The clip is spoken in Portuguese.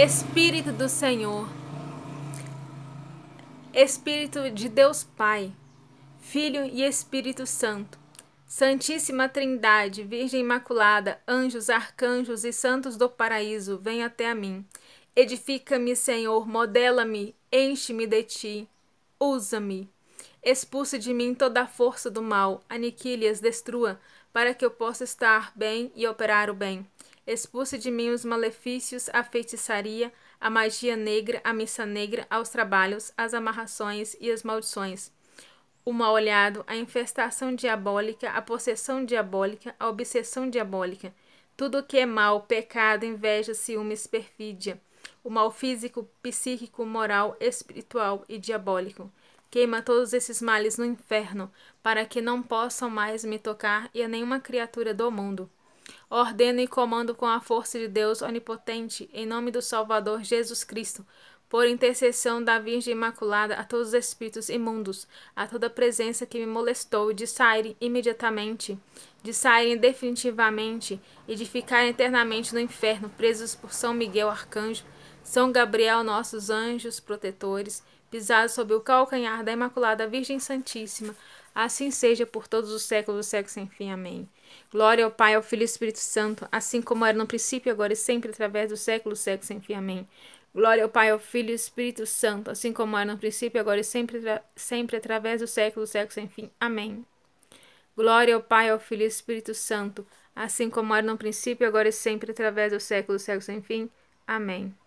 Espírito do Senhor, Espírito de Deus Pai, Filho e Espírito Santo, Santíssima Trindade, Virgem Imaculada, anjos, arcanjos e santos do paraíso, vem até a mim. Edifica-me, Senhor, modela-me, enche-me de ti, usa-me. Expulse de mim toda a força do mal, aniquile-as, destrua, para que eu possa estar bem e operar o bem expulse de mim os malefícios, a feitiçaria, a magia negra, a missa negra, aos trabalhos, as amarrações e as maldições. O mal olhado, a infestação diabólica, a possessão diabólica, a obsessão diabólica, tudo o que é mal, pecado, inveja, ciúmes, perfídia, o mal físico, psíquico, moral, espiritual e diabólico. Queima todos esses males no inferno, para que não possam mais me tocar e a nenhuma criatura do mundo ordeno e comando com a força de Deus onipotente, em nome do Salvador Jesus Cristo, por intercessão da Virgem Imaculada, a todos os espíritos imundos, a toda presença que me molestou, de saírem imediatamente, de saírem definitivamente e de ficarem eternamente no inferno, presos por São Miguel Arcanjo, São Gabriel, nossos anjos protetores, pisados sob o calcanhar da Imaculada Virgem Santíssima, Assim seja por todos os séculos do século sem fim. Amém. Glória ao Pai, ao Filho e ao Espírito Santo, assim como era no princípio, agora e sempre, através do século do século sem fim. Amém. Glória ao Pai, ao Filho e ao Espírito Santo, assim como era no princípio, agora e sempre, sempre através do século do século sem fim. Amém. Glória ao Pai, ao Filho e ao Espírito Santo, assim como era no princípio, agora e sempre, através do século do século sem fim. Amém.